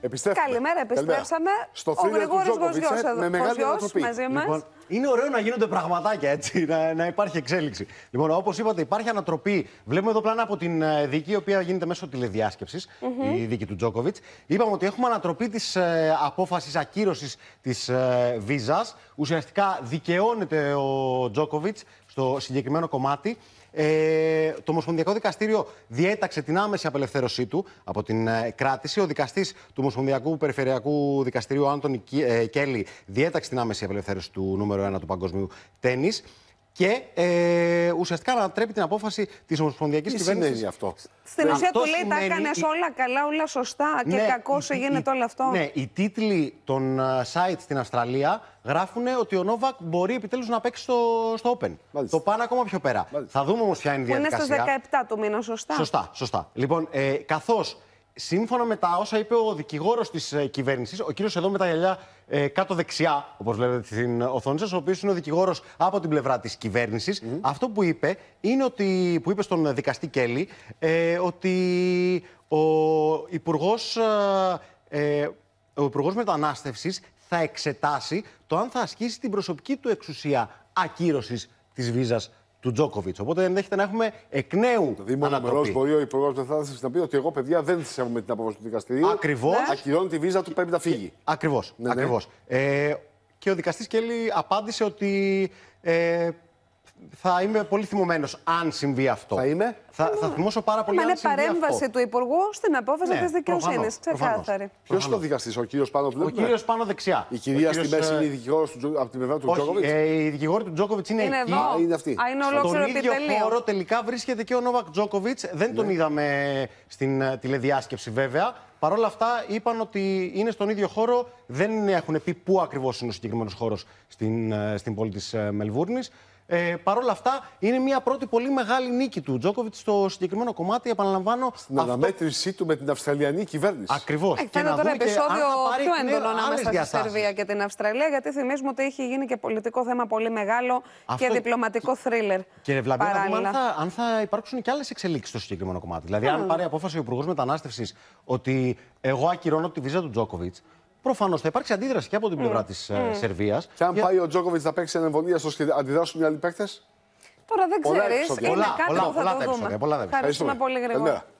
Επιστρέφουμε. Καλημέρα, επιστρέψαμε. ο Γρηγόρη με μεγάλη Μαζί Λοιπόν, είναι ωραίο να γίνονται πραγματάκια έτσι, να, να υπάρχει εξέλιξη. Λοιπόν, όπως είπατε, υπάρχει ανατροπή. Βλέπουμε εδώ πλάνα από την ε, δίκη, η οποία γίνεται μέσω η δίκη του Τζόκοβιτ. Είπαμε ότι έχουμε ανατροπή της ε, απόφασης ακύρωσης της ε, βίζας. Ουσιαστικά δικαιώνεται ο Τζόκοβιτ στο συγκεκριμένο κομμάτι. Ε, το Ομοσπονδιακό Δικαστήριο διέταξε την άμεση απελευθέρωσή του από την ε, κράτηση. Ο δικαστής του Ομοσπονδιακού Περιφερειακού Δικαστηρίου, Άντων ε, Κέλλη, διέταξε την άμεση απελευθέρωση του νούμερο 1 του Παγκοσμίου Τέννη και ε, ουσιαστικά ανατρέπει την απόφαση της Ομοσπονδιακής Κυβέρνηση. αυτό. Στην ουσία του λέει: Τα έκανε όλα καλά, όλα σωστά και ναι, κακός σου γίνεται όλο αυτό. Ναι, οι τίτλοι των ε, site στην Αυστραλία γράφουν ότι ο Νόβακ μπορεί επιτέλους να παίξει στο, στο Open. Μάλιστα. Το πάνε ακόμα πιο πέρα. Θα δούμε όμως ποια είναι η διαδικασία. είναι στι 17 του μήνα, σωστά. Σωστά, σωστά. Λοιπόν, ε, καθώς σύμφωνα με τα όσα είπε ο δικηγόρος της ε, κυβέρνησης, ο κύριος εδώ με τα γυαλιά ε, κάτω δεξιά, όπως βλέπετε στην οθόνη σας, ο οποίος είναι ο δικηγόρος από την πλευρά της κυβέρνησης, αυτό που είπε είναι ότι. που είπε στον δικαστή Κέλλη, ε, ότι ο υπουργός. Ε, ο Υπουργός Μετανάστευσης θα εξετάσει το αν θα ασκήσει την προσωπική του εξουσία ακύρωσης της βίζας του Τζόκοβιτ. Οπότε ενδέχεται να έχουμε εκ νέου. Το Δήμο μερό μπορεί ο υπουργός να πει ότι εγώ, παιδιά, δεν με την απόφαση του δικαστηρίου. Ακριβώς. Ναι. Ακυρώνει τη βίζα του, πρέπει να φύγει. Ε, Ακριβώς. Ναι, ναι. Ακριβώς. Ε, και ο δικαστής Κέλλη απάντησε ότι ε, θα είμαι πολύ θυμωμένος αν συμβεί αυτό. Θα είμαι. Θα, θα θυμώσω πάρα πολύ. Μα είναι παρέμβαση του Υπουργού στην απόφαση ναι, τη δικαιοσύνη. Ξεκάθαρη. Ποιος είναι ο δικαστής, ο κύριος πάνω του. Ο κύριος πάνω δεξιά. Η κυρία στην μέση είναι η δικηγόρο από του Τζόκοβιτ. Ε, η δικηγόρη του Τζόκοβιτ είναι, είναι εκεί. Α, είναι αυτή. Α, είναι Στον ίδιο χώρο τελικά βρίσκεται και ο Νόβακ Τζόκοβιτ. Δεν τον ναι. είδαμε στην ε, τηλεδιάσκεψη βέβαια. Παρ' όλα αυτά, είπαν ότι είναι στον ίδιο χώρο. Δεν έχουν πει πού ακριβώς είναι ο συγκεκριμένος χώρος στην, ε, στην πόλη της ε, Μελβούρνης. Ε, Παρ' όλα αυτά, είναι μια πρώτη πολύ μεγάλη νίκη του Τζόκοβιτ στο συγκεκριμένο κομμάτι. Επαναλαμβάνω. Στην αυτό... αναμέτρησή του με την Αυστραλιανή κυβέρνηση. Ακριβώς. Ε, και να τώρα επεισόδιο πιο έντονο ανάμεσα στη Σερβία και την Αυστραλία, γιατί θυμίζουμε ότι έχει γίνει και πολιτικό θέμα πολύ μεγάλο και διπλωματικό θρίλερ. Κύριε Βλαμπίδη, αν θα, αν θα υπάρξουν και άλλες εξελίξεις στο συγκεκριμένο κομμάτι. Δηλαδή, mm. αν πάρει απόφαση ο Υπουργός Μετανάστευσης ότι εγώ ακυρώνω τη βίζα του Τζόκοβιτ, προφανώς θα υπάρξει αντίδραση και από την πλευρά mm. της mm. Ε, Σερβίας. Και αν πάει ο Τζόκοβιτ να παίξει ανεμβολία, στο αντιδράσουν οι άλλοι παίκτες. Τώρα δεν ξέρει. Είναι πολλά, κάτι πολλά, που θα το δούμε. Ευχαριστούμε πολύ γρήγορα.